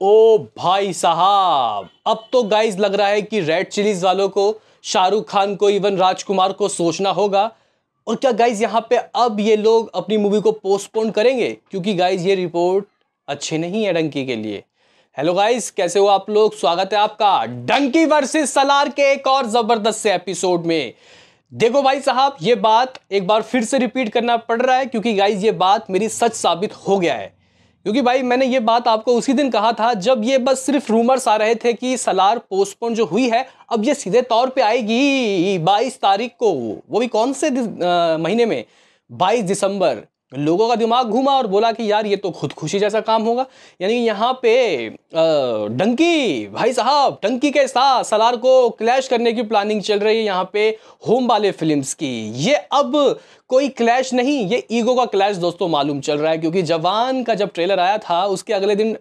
ओ भाई साहब अब तो गाइज लग रहा है कि रेड चिलीज वालों को शाहरुख खान को इवन राजकुमार को सोचना होगा और क्या गाइज यहाँ पे अब ये लोग अपनी मूवी को पोस्टपोन करेंगे क्योंकि गाइज ये रिपोर्ट अच्छी नहीं है डंकी के लिए हेलो गाइस कैसे हो आप लोग स्वागत है आपका डंकी वर्सेस सलार के एक और जबरदस्त से एपिसोड में देखो भाई साहब ये बात एक बार फिर से रिपीट करना पड़ रहा है क्योंकि गाइज ये बात मेरी सच साबित हो गया है क्योंकि भाई मैंने ये बात आपको उसी दिन कहा था जब ये बस सिर्फ रूमर्स आ रहे थे कि सलार पोस्टपोन जो हुई है अब ये सीधे तौर पे आएगी 22 तारीख को वो भी कौन से आ, महीने में 22 दिसंबर लोगों का दिमाग घूमा और बोला कि यार ये तो खुदकुशी जैसा काम होगा यानी यहाँ पे डंकी भाई साहब डंकी के साथ सलार को क्लैश करने की प्लानिंग चल रही है यहाँ पे होम वाले फिल्म्स की ये अब कोई क्लैश नहीं ये ईगो का क्लैश दोस्तों मालूम चल रहा है क्योंकि जवान का जब ट्रेलर आया था उसके अगले दिन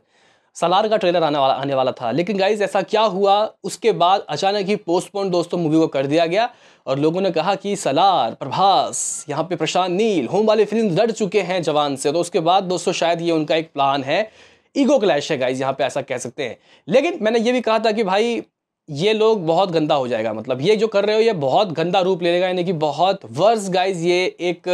सलार का ट्रेलर आने वाला आने वाला था लेकिन गाइज ऐसा क्या हुआ उसके बाद अचानक ही पोस्टपोन दोस्तों मूवी को कर दिया गया और लोगों ने कहा कि सलार प्रभास यहाँ पे प्रशांत नील होम वाली फिल्म लड़ चुके हैं जवान से तो उसके बाद दोस्तों शायद ये उनका एक प्लान है ईगो क्लैश है गाइज यहाँ पे ऐसा कह सकते हैं लेकिन मैंने ये भी कहा था कि भाई ये लोग बहुत गंदा हो जाएगा मतलब ये जो कर रहे हो ये बहुत गंदा रूप ले लेगा यानी कि बहुत वर्ष गाइज ये एक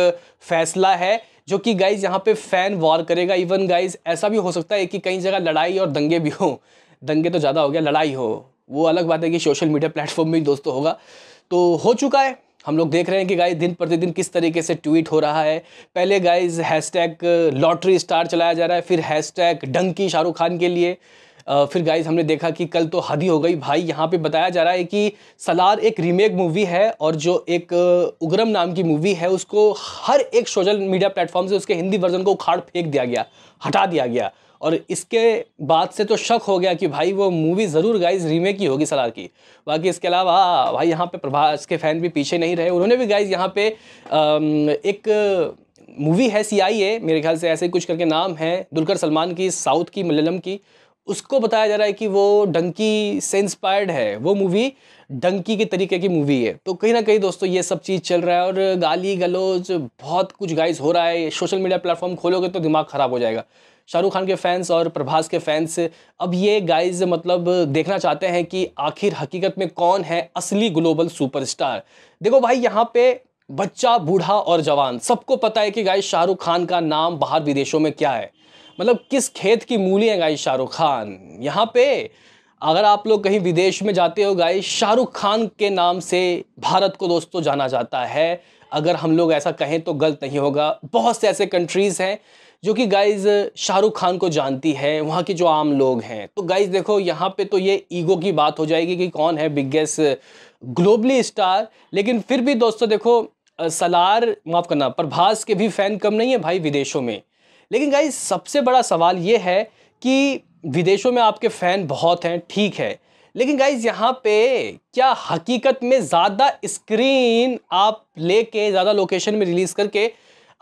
फैसला है जो कि गाइज यहाँ पे फैन वॉर करेगा इवन गाइज ऐसा भी हो सकता है कि कई जगह लड़ाई और दंगे भी हो दंगे तो ज़्यादा हो गया लड़ाई हो वो अलग बात है कि सोशल मीडिया प्लेटफॉर्म में दोस्तों तो होगा तो हो चुका है हम लोग देख रहे हैं कि गाइज़ दिन प्रतिदिन किस तरीके से ट्वीट हो रहा है पहले गाइज हैश लॉटरी स्टार चलाया जा रहा है फिर हैश डंकी शाहरुख खान के लिए फिर गाइज हमने देखा कि कल तो हद ही हो गई भाई यहाँ पे बताया जा रहा है कि सलार एक रीमेक मूवी है और जो एक उग्रम नाम की मूवी है उसको हर एक सोशल मीडिया प्लेटफॉर्म से उसके हिंदी वर्जन को उखाड़ फेंक दिया गया हटा दिया गया और इसके बाद से तो शक हो गया कि भाई वो मूवी ज़रूर गाइज रीमेक ही होगी सलार की बाकी इसके अलावा भाई यहाँ पे प्रभास के फैन भी पीछे नहीं रहे उन्होंने भी गाइज यहाँ पे एक मूवी है सी आई ए मेरे ख्याल से ऐसे कुछ करके नाम है दुलकर सलमान की साउथ की मलयालम की उसको बताया जा रहा है कि वो डंकी से इंस्पायर्ड है वो मूवी डंकी के तरीके की मूवी है तो कहीं ना कहीं दोस्तों ये सब चीज़ चल रहा है और गाली गलोज बहुत कुछ गाइस हो रहा है सोशल मीडिया प्लेटफॉर्म खोलोगे तो दिमाग ख़राब हो जाएगा शाहरुख खान के फैंस और प्रभास के फैंस अब ये गाइज मतलब देखना चाहते हैं कि आखिर हकीकत में कौन है असली ग्लोबल सुपरस्टार देखो भाई यहाँ पे बच्चा बूढ़ा और जवान सबको पता है कि गाइस शाहरुख खान का नाम बाहर विदेशों में क्या है मतलब किस खेत की मूली है गाइस शाहरुख खान यहाँ पे अगर आप लोग कहीं विदेश में जाते हो गाइस शाहरुख खान के नाम से भारत को दोस्तों जाना जाता है अगर हम लोग ऐसा कहें तो गलत नहीं होगा बहुत से ऐसे कंट्रीज़ हैं जो कि गाइज शाहरुख खान को जानती है वहाँ के जो आम लोग हैं तो गाइज देखो यहाँ पे तो ये ईगो की बात हो जाएगी कि कौन है बिगेस्ट ग्लोबली स्टार लेकिन फिर भी दोस्तों देखो सलार माफ़ करना प्रभास के भी फ़ैन कम नहीं है भाई विदेशों में लेकिन गाइज सबसे बड़ा सवाल ये है कि विदेशों में आपके फ़ैन बहुत हैं ठीक है लेकिन गाइज यहाँ पे क्या हकीकत में ज़्यादा स्क्रीन आप लेके ज़्यादा लोकेशन में रिलीज़ करके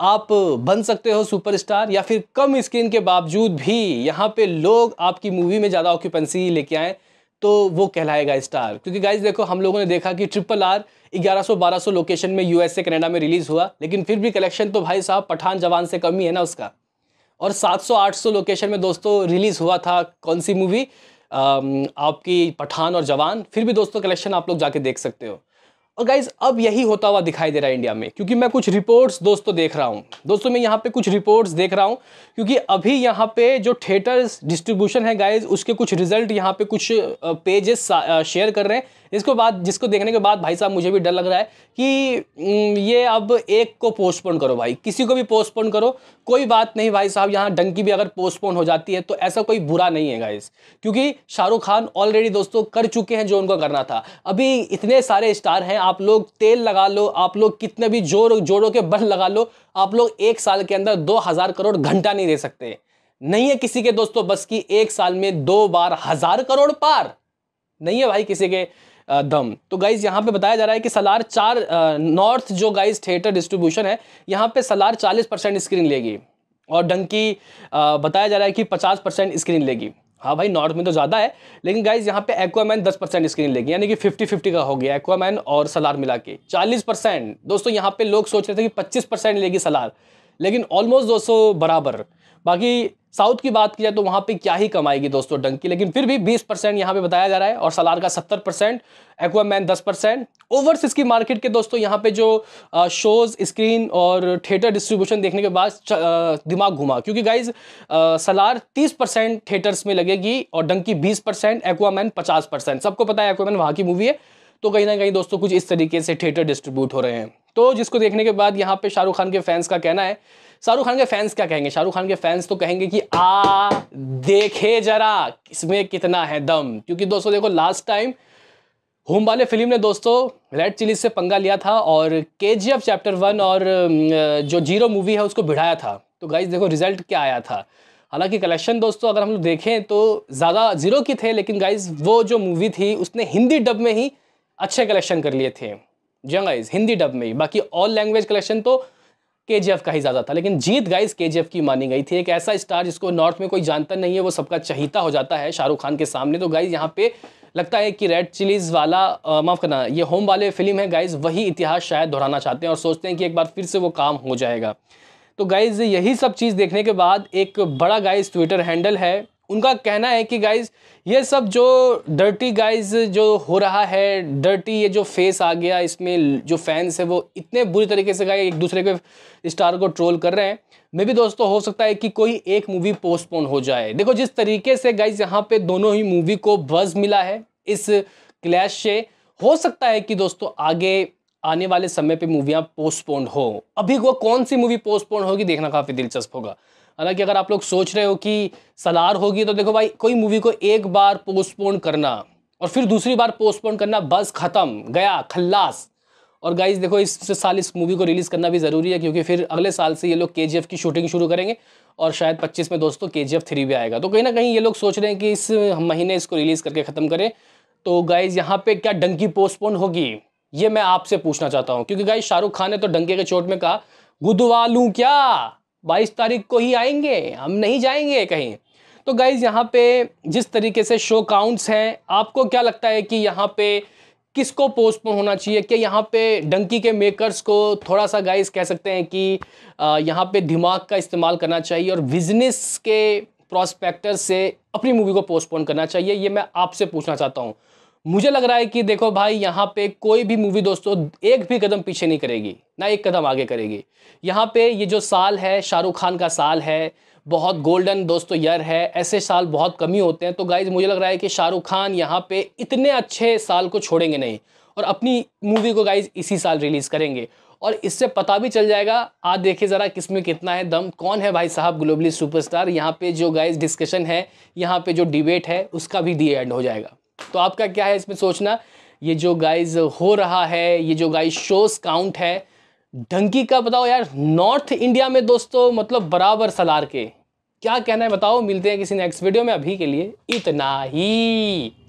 आप बन सकते हो सुपरस्टार या फिर कम स्क्रीन के बावजूद भी यहाँ पे लोग आपकी मूवी में ज़्यादा ऑक्यूपेंसी लेके आएँ तो वो कहलाएगा स्टार क्योंकि गाइज देखो हम लोगों ने देखा कि ट्रिपल आर 1100-1200 लोकेशन में यूएसए कनाडा में रिलीज़ हुआ लेकिन फिर भी कलेक्शन तो भाई साहब पठान जवान से कम ही है ना उसका और 700-800 लोकेशन में दोस्तों रिलीज़ हुआ था कौन सी मूवी आपकी पठान और जवान फिर भी दोस्तों कलेक्शन आप लोग जाके देख सकते हो और गाइज अब यही होता हुआ दिखाई दे रहा है इंडिया में क्योंकि मैं कुछ रिपोर्ट्स दोस्तों देख रहा हूँ दोस्तों मैं यहाँ पे कुछ रिपोर्ट्स देख रहा हूँ क्योंकि अभी यहाँ पे जो थिएटर्स डिस्ट्रीब्यूशन है गाइज उसके कुछ रिजल्ट यहाँ पे कुछ पेजेस शेयर कर रहे हैं इसको बाद जिसको देखने के बाद भाई साहब मुझे भी डर लग रहा है कि ये अब एक को पोस्टपोन करो भाई किसी को भी पोस्टपोन करो कोई बात नहीं भाई साहब यहाँ डंकी भी अगर पोस्टपोन हो जाती है तो ऐसा कोई बुरा नहीं है गाइस क्योंकि शाहरुख खान ऑलरेडी दोस्तों कर चुके हैं जो उनको करना था अभी इतने सारे स्टार हैं आप लोग तेल लगा लो आप लोग कितने भी जोर जोड़ों के बल लगा लो आप लोग एक साल के अंदर दो हज़ार करोड़ घंटा नहीं दे सकते नहीं है किसी के दोस्तों बस की एक साल में दो बार हज़ार करोड़ पार नहीं है भाई किसी के दम तो गाइज यहाँ पे बताया जा रहा है कि सलार चार नॉर्थ जो गाइज थिएटर डिस्ट्रीब्यूशन है यहाँ पे सलार चालीस परसेंट स्क्रीन लेगी और डंकी बताया जा रहा है कि पचास परसेंट स्क्रीन लेगी हाँ भाई नॉर्थ में तो ज़्यादा है लेकिन गाइज यहाँ पे एक्वामैन 10 परसेंट स्क्रीन लेगी यानी कि 50 50 का हो गया एक्वामैन और सलार मिला के चालीस परसेंट दोस्तों यहाँ पे लोग सोच रहे थे कि 25 परसेंट लेगी सलार लेकिन ऑलमोस्ट दोस्तों बराबर बाकी साउथ की बात की जाए तो वहाँ पे क्या ही कमाएगी दोस्तों डंकी लेकिन फिर भी 20 परसेंट यहाँ पे बताया जा रहा है और सलार का 70 परसेंट एक्वामैन दस परसेंट ओवरसीज की मार्केट के दोस्तों यहाँ पे जो शोज़ स्क्रीन और थिएटर डिस्ट्रीब्यूशन देखने के बाद दिमाग घुमा क्योंकि गाइज सलार 30 परसेंट थिएटर्स में लगेगी और डंकी बीस परसेंट एक्वामैन पचास परसेंट सबको पता है एक्वामैन वहाँ की मूवी है तो कहीं ना कहीं दोस्तों कुछ इस तरीके से थिएटर डिस्ट्रीब्यूट हो रहे हैं तो जिसको देखने के बाद यहाँ पे शाहरुख खान के फैंस का कहना है शाहरुख खान के फैंस क्या कहेंगे शाहरुख खान के फैंस तो कहेंगे कि आ देखे जरा इसमें कितना है दम क्योंकि दोस्तों देखो लास्ट टाइम होम वाले फिल्म ने दोस्तों रेड चिलीज से पंगा लिया था और के चैप्टर वन और जो जीरो मूवी है उसको भिड़ाया था तो गाइज देखो रिजल्ट क्या आया था हालांकि कलेक्शन दोस्तों अगर हम लोग देखें तो ज़्यादा जीरो की थे लेकिन गाइज वो जो मूवी थी उसने हिंदी डब में ही अच्छे कलेक्शन कर लिए थे जंगाइज हिंदी डब में ही बाकी ऑल लैंग्वेज कलेक्शन तो के का ही ज़्यादा था लेकिन जीत गाइज के की मानी गई थी एक ऐसा स्टार जिसको नॉर्थ में कोई जानता नहीं है वो सबका चहीता हो जाता है शाहरुख खान के सामने तो गाइज यहाँ पे लगता है कि रेड चिलीज़ वाला माफ़ करना ये होम वाले फिल्म है गाइज वही इतिहास शायद दोहराना चाहते हैं और सोचते हैं कि एक बार फिर से वो काम हो जाएगा तो गाइज यही सब चीज़ देखने के बाद एक बड़ा गाइज ट्विटर हैंडल है उनका कहना है कि गाइज ये सब जो डर्टी गाइज जो हो रहा है डर्टी ये जो फेस आ गया इसमें जो फैंस है वो इतने बुरी तरीके से गाइज एक दूसरे के स्टार को ट्रोल कर रहे हैं मे भी दोस्तों हो सकता है कि कोई एक मूवी पोस्टपोन हो जाए देखो जिस तरीके से गाइज यहाँ पे दोनों ही मूवी को बज मिला है इस क्लैश से हो सकता है कि दोस्तों आगे आने वाले समय पे मूवियाँ पोस्टपोन हो अभी वो कौन सी मूवी पोस्टपोन होगी देखना काफ़ी दिलचस्प होगा हालांकि अगर आप लोग सोच रहे हो कि सलार होगी तो देखो भाई कोई मूवी को एक बार पोस्टपोन करना और फिर दूसरी बार पोस्टपोन करना बस ख़त्म गया खल्लास और गाइज देखो इस साल इस मूवी को रिलीज़ करना भी ज़रूरी है क्योंकि फिर अगले साल से ये लोग के की शूटिंग शुरू करेंगे और शायद 25 में दोस्तों के जी थ्री भी आएगा तो कहीं ना कहीं ये लोग सोच रहे हैं कि इस महीने इसको रिलीज़ करके ख़त्म करें तो गाइज़ यहाँ पर क्या डंकी पोस्टपोन होगी ये मैं आपसे पूछना चाहता हूँ क्योंकि गाइज शाहरुख खान ने तो डंके के चोट में कहा लूँ क्या बाईस तारीख को ही आएंगे हम नहीं जाएंगे कहीं तो गाइज यहाँ पे जिस तरीके से शो काउंट्स हैं आपको क्या लगता है कि यहाँ पे किसको पोस्टपोन होना चाहिए क्या यहाँ पे डंकी के मेकर्स को थोड़ा सा गाइस कह सकते हैं कि यहाँ पे दिमाग का इस्तेमाल करना चाहिए और बिजनेस के प्रोस्पेक्टर से अपनी मूवी को पोस्टपोन करना चाहिए ये मैं आपसे पूछना चाहता हूँ मुझे लग रहा है कि देखो भाई यहाँ पे कोई भी मूवी दोस्तों एक भी कदम पीछे नहीं करेगी ना एक कदम आगे करेगी यहाँ पे ये जो साल है शाहरुख खान का साल है बहुत गोल्डन दोस्तों ईयर है ऐसे साल बहुत कमी होते हैं तो गाइज मुझे लग रहा है कि शाहरुख खान यहाँ पे इतने अच्छे साल को छोड़ेंगे नहीं और अपनी मूवी को गाइज इसी साल रिलीज़ करेंगे और इससे पता भी चल जाएगा आज देखिए ज़रा किस में कितना है दम कौन है भाई साहब ग्लोबली सुपरस्टार यहाँ पे जो गाइज डिस्कशन है यहाँ पे जो डिबेट है उसका भी दी एंड हो जाएगा तो आपका क्या है इसमें सोचना ये जो गाइज हो रहा है ये जो गाइज शोस काउंट है ढंकी का बताओ यार नॉर्थ इंडिया में दोस्तों मतलब बराबर सलार के क्या कहना है बताओ मिलते हैं किसी नेक्स्ट वीडियो में अभी के लिए इतना ही